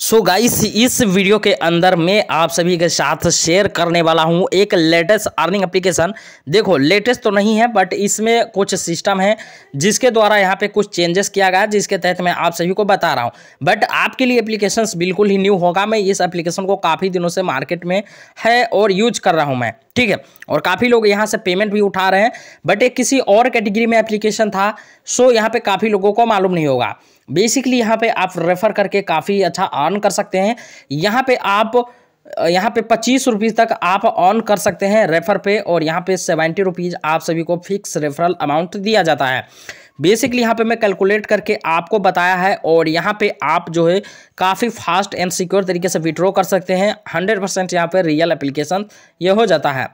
सो so guys इस video के अंदर मैं आप सभी के साथ शेयर करने वाला हूं एक लेटेस्ट अर्निंग एप्लीकेशन देखो लेटेस्ट तो नहीं है बट इसमें कुछ सिस्टम है जिसके द्वारा यहां पे कुछ चेंजेस किया गया जिसके तहत मैं आप सभी को बता रहा हूं बट आपके लिए एप्लीकेशन बिल्कुल ही न्यू होगा मैं इस एप्लीकेशन को काफ़ी दिनों से मार्केट में है और यूज कर रहा हूँ मैं ठीक है और काफ़ी लोग यहाँ से पेमेंट भी उठा रहे हैं बट एक किसी और कैटेगरी में एप्लीकेशन था सो यहाँ पर काफ़ी लोगों को मालूम नहीं होगा बेसिकली यहाँ पे आप रेफ़र करके काफ़ी अच्छा अर्न कर सकते हैं यहाँ पे आप यहाँ पे पच्चीस रुपीज़ तक आप ऑन कर सकते हैं रेफर पे और यहाँ पे सेवेंटी रुपीज़ आप सभी को फिक्स रेफरल अमाउंट दिया जाता है बेसिकली यहाँ पे मैं कैलकुलेट करके आपको बताया है और यहाँ पे आप जो है काफ़ी फास्ट एंड सिक्योर तरीके से विड्रॉ कर सकते हैं हंड्रेड परसेंट यहाँ पर रियल एप्लीकेशन ये हो जाता है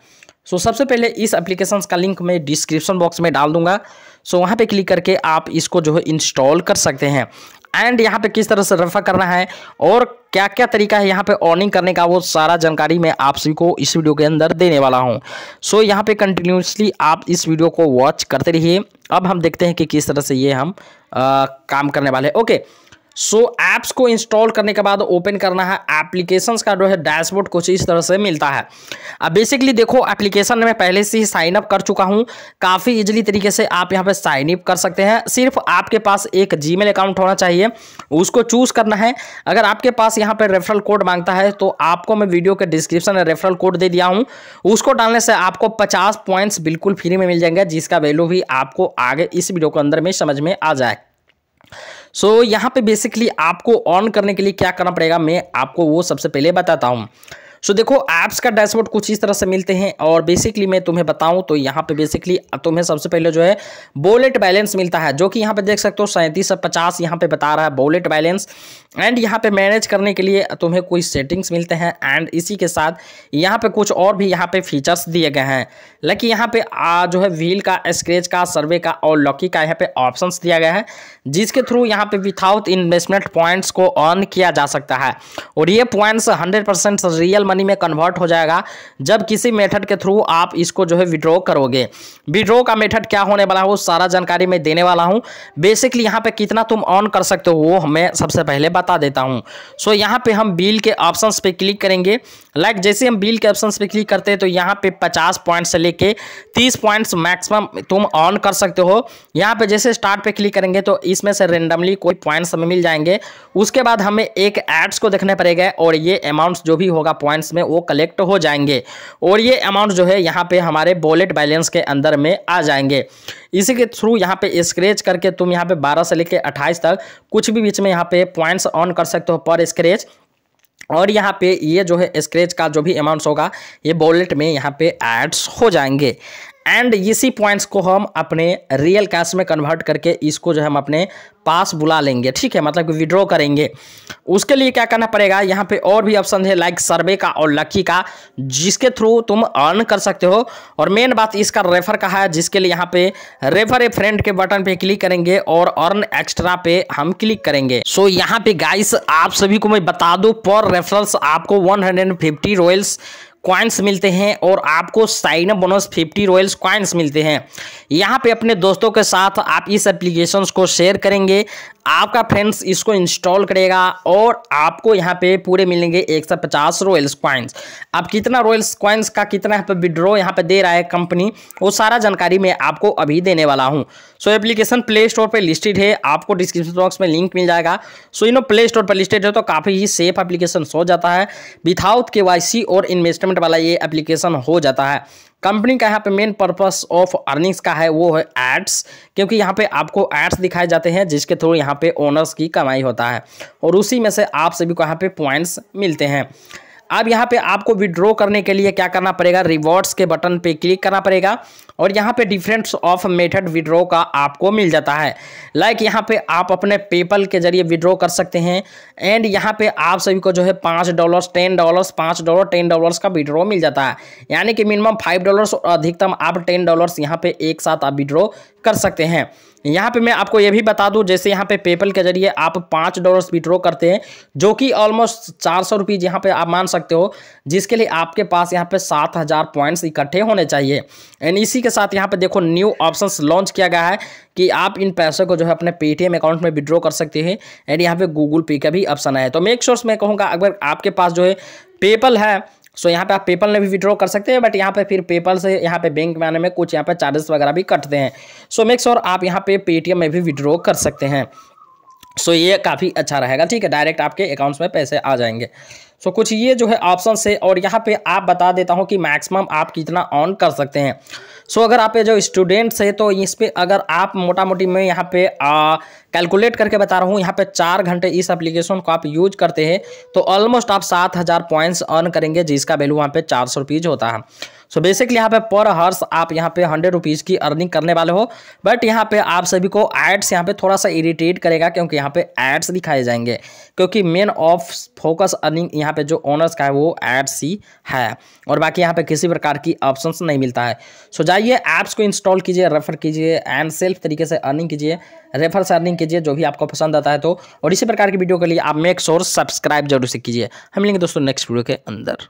सो सबसे पहले इस एप्लीकेशन का लिंक मैं डिस्क्रिप्शन बॉक्स में डाल दूँगा सो वहाँ पर क्लिक करके आप इसको जो है इंस्टॉल कर सकते हैं एंड यहाँ पे किस तरह से रफा करना है और क्या क्या तरीका है यहाँ पे ऑर्निंग करने का वो सारा जानकारी मैं आप सभी को इस वीडियो के अंदर देने वाला हूँ सो so, यहाँ पे कंटिन्यूसली आप इस वीडियो को वॉच करते रहिए अब हम देखते हैं कि किस तरह से ये हम आ, काम करने वाले okay okay. So so, apps को इंस्टॉल करने के बाद ओपन करना है एप्लीकेशंस का जो है डैशबोर्ड कुछ इस तरह से मिलता है अब बेसिकली देखो एप्लीकेशन में पहले से ही साइन अप कर चुका हूँ काफ़ी इजीली तरीके से आप यहाँ पे साइन अप कर सकते हैं सिर्फ आपके पास एक जीमेल अकाउंट होना चाहिए उसको चूज़ करना है अगर आपके पास यहाँ पर रेफरल कोड मांगता है तो आपको मैं वीडियो के डिस्क्रिप्शन में रेफरल कोड दे दिया हूँ उसको डालने से आपको पचास पॉइंट्स बिल्कुल फ्री में मिल जाएंगे जिसका वैल्यू भी आपको आगे इस वीडियो के अंदर में समझ में आ जाए सो so, यहाँ पे बेसिकली आपको ऑन करने के लिए क्या करना पड़ेगा मैं आपको वो सबसे पहले बताता हूँ सो so, देखो ऐप्स का डैशबोर्ड कुछ इस तरह से मिलते हैं और बेसिकली मैं तुम्हें बताऊं तो यहाँ पे बेसिकली तुम्हें सबसे पहले जो है बोलेट बैलेंस मिलता है जो कि यहाँ पे देख सकते हो सैंतीस सौ पचास यहाँ पे बता रहा है बोलेट बैलेंस एंड यहाँ पे मैनेज करने के लिए तुम्हें कोई सेटिंग्स मिलते हैं एंड इसी के साथ यहाँ पे कुछ और भी यहाँ पे फीचर्स दिए गए हैं लेकिन यहाँ पे आ, जो है व्हील का स्क्रेच का सर्वे का और लॉकी का यहाँ पे ऑप्शन दिया गया है जिसके थ्रू यहाँ पे विथाउट इन्वेस्टमेंट पॉइंट्स को अर्न किया जा सकता है और ये पॉइंट्स हंड्रेड रियल मनी में कन्वर्ट हो जाएगा जब किसी मेथड के थ्रू आप इसको जो है विड्रॉ करोगे विड्रॉ का मेथड क्या होने वाला है वो सारा जानकारी मैं देने वाला हूँ बेसिकली यहाँ पे कितना तुम ऑन कर सकते हो वो मैं सबसे पहले बता देता हूँ सो so, यहाँ पे हम बिल के ऑप्शन पे क्लिक करेंगे लाइक like, जैसे हम बिल के ऑप्शन पे क्लिक करते हैं तो यहाँ पे पचास पॉइंट से लेके तीस पॉइंट्स मैक्सिमम तुम ऑन कर सकते हो यहाँ पे जैसे स्टार्ट पे क्लिक करेंगे तो इसमें से रेंडमली कोई पॉइंट्स हमें मिल जाएंगे उसके बाद हमें एक एड्स को देखने पड़ेगा और ये अमाउंट्स जो भी होगा पॉइंट्स बैलेंस में वो कलेक्ट हो जाएंगे और ये अमाउंट जो है यहाँ पे हमारे बॉलेट बैलेंस के अंदर में आ जाएंगे इसी के थ्रू यहाँ पे स्क्रेच करके तुम यहाँ पे 12 से लेके 28 तक कुछ भी बीच में यहाँ पे पॉइंट्स ऑन कर सकते हो पर स्क्रेच और यहाँ पे ये जो है स्क्रेच का जो भी अमाउंट्स होगा ये बॉलेट में यहाँ पे एड्स हो जाएंगे एंड इसी पॉइंट्स को हम अपने रियल कैश में कन्वर्ट करके इसको जो है हम अपने पास बुला लेंगे ठीक है मतलब कि विड्रॉ करेंगे उसके लिए क्या करना पड़ेगा यहाँ पे और भी ऑप्शन है लाइक सर्वे का और लकी का जिसके थ्रू तुम अर्न कर सकते हो और मेन बात इसका रेफर का है जिसके लिए यहाँ पे रेफर ए फ्रेंड के बटन पे क्लिक करेंगे और अर्न एक्स्ट्रा पे हम क्लिक करेंगे सो so, यहाँ पे गाइस आप सभी को मैं बता दू पर रेफरेंस आपको one hundred fifty royals coins मिलते हैं और आपको sign up bonus 50 royals coins मिलते हैं यहाँ पे अपने दोस्तों के साथ आप इस एप्लीकेशन को शेयर करेंगे आपका फ्रेंड्स इसको इंस्टॉल करेगा और आपको यहाँ पे पूरे मिलेंगे एक सौ पचास रॉयल्स कॉइन्स अब कितना रॉयल्स कॉइन्स का कितना यहाँ पे विड्रॉ यहाँ पे दे रहा है कंपनी वो सारा जानकारी मैं आपको अभी देने वाला हूँ सो एप्लीकेशन प्ले स्टोर पर लिस्टेड है आपको डिस्क्रिप्शन बॉक्स में लिंक मिल जाएगा सो इन प्ले स्टोर पर लिस्टेड है तो काफ़ी ही सेफ एप्लीकेशन हो जाता है विथाउट के और इन्वेस्टमेंट वाला ये एप्लीकेशन हो जाता है कंपनी का यहाँ पे मेन पर्पस ऑफ अर्निंग्स का है वो है एड्स क्योंकि यहाँ पे आपको एड्स दिखाए जाते हैं जिसके थ्रू यहाँ पे ओनर्स की कमाई होता है और उसी में से आप सभी को यहाँ पे पॉइंट्स मिलते हैं अब यहाँ पे आपको विड्रॉ करने के लिए क्या करना पड़ेगा रिवॉर्ड्स के बटन पे क्लिक करना पड़ेगा और यहाँ पे डिफरेंट्स ऑफ मेथड विड्रॉ का आपको मिल जाता है लाइक यहाँ पे आप अपने पेपल के जरिए विड्रॉ कर सकते हैं एंड यहाँ पे आप सभी को जो है पाँच डॉलर्स टेन डॉलर्स पाँच डॉलर टेन डॉलर्स का विड्रॉ मिल जाता है यानी कि मिनिमम फाइव डॉलर्स और अधिकतम आप टेन डॉलर्स यहाँ पे एक साथ आप विड्रॉ कर सकते हैं यहाँ पे मैं आपको ये भी बता दूँ जैसे यहाँ पे पेपल के जरिए आप पाँच डॉलर्स विड्रॉ करते हैं जो कि ऑलमोस्ट चार सौ रुपीज़ यहाँ पर आप मान सकते हो जिसके लिए आपके पास यहाँ पे सात हज़ार पॉइंट्स इकट्ठे होने चाहिए एंड इसी के साथ यहाँ पे देखो न्यू ऑप्शंस लॉन्च किया गया है कि आप इन पैसों को जो है अपने पेटीएम अकाउंट में विड्रॉ कर सकते हैं एंड यहाँ पे गूगल पे का भी ऑप्शन आया तो मेक श्योर्स मैं कहूँगा अगर आपके पास जो है पेपल है सो यहाँ पे आप पेपल में भी विड्रॉ कर सकते हैं बट यहाँ पे फिर पेपल से यहाँ पे बैंक में आने में कुछ यहाँ पे चार्जेस वगैरह भी कटते हैं सो मेक और आप यहाँ पे पेटीएम में भी विड्रॉ कर सकते हैं सो ये काफ़ी अच्छा रहेगा ठीक है डायरेक्ट आपके अकाउंट्स में पैसे आ जाएंगे सो so, कुछ ये जो है ऑप्शन से और यहाँ पे आप बता देता हूँ कि मैक्सिमम आप कितना ऑन कर सकते हैं सो so, अगर आप जो स्टूडेंट्स है तो इस पर अगर आप मोटा मोटी मैं यहाँ पे कैलकुलेट करके बता रहा हूँ यहाँ पे चार घंटे इस एप्लीकेशन को आप यूज करते हैं तो ऑलमोस्ट आप सात हज़ार पॉइंट्स अर्न करेंगे जिसका वैल्यू वहाँ पे चार सौ होता है सो बेसिकली यहाँ पे पर हर्स आप यहाँ पे हंड्रेड रुपीज़ की अर्निंग करने वाले हो बट यहाँ पे आप सभी को एड्स यहाँ पे थोड़ा सा इरिटेट करेगा क्योंकि यहाँ पे एड्स दिखाए जाएंगे क्योंकि मेन ऑफ फोकस अर्निंग यहाँ पे जो ओनर्स का है वो एड्स ही है और बाकी यहाँ पे किसी प्रकार की ऑप्शंस नहीं मिलता है सो जाइए ऐप्स को इंस्टॉल कीजिए रेफर कीजिए एंड सेल्फ तरीके से अर्निंग कीजिए रेफर से अर्निंग कीजिए जो भी आपको पसंद आता है तो और इसी प्रकार की वीडियो के लिए आप मेक श्योर सब्सक्राइब जरूर से कीजिए हम मिलेंगे दोस्तों नेक्स्ट वीडियो के अंदर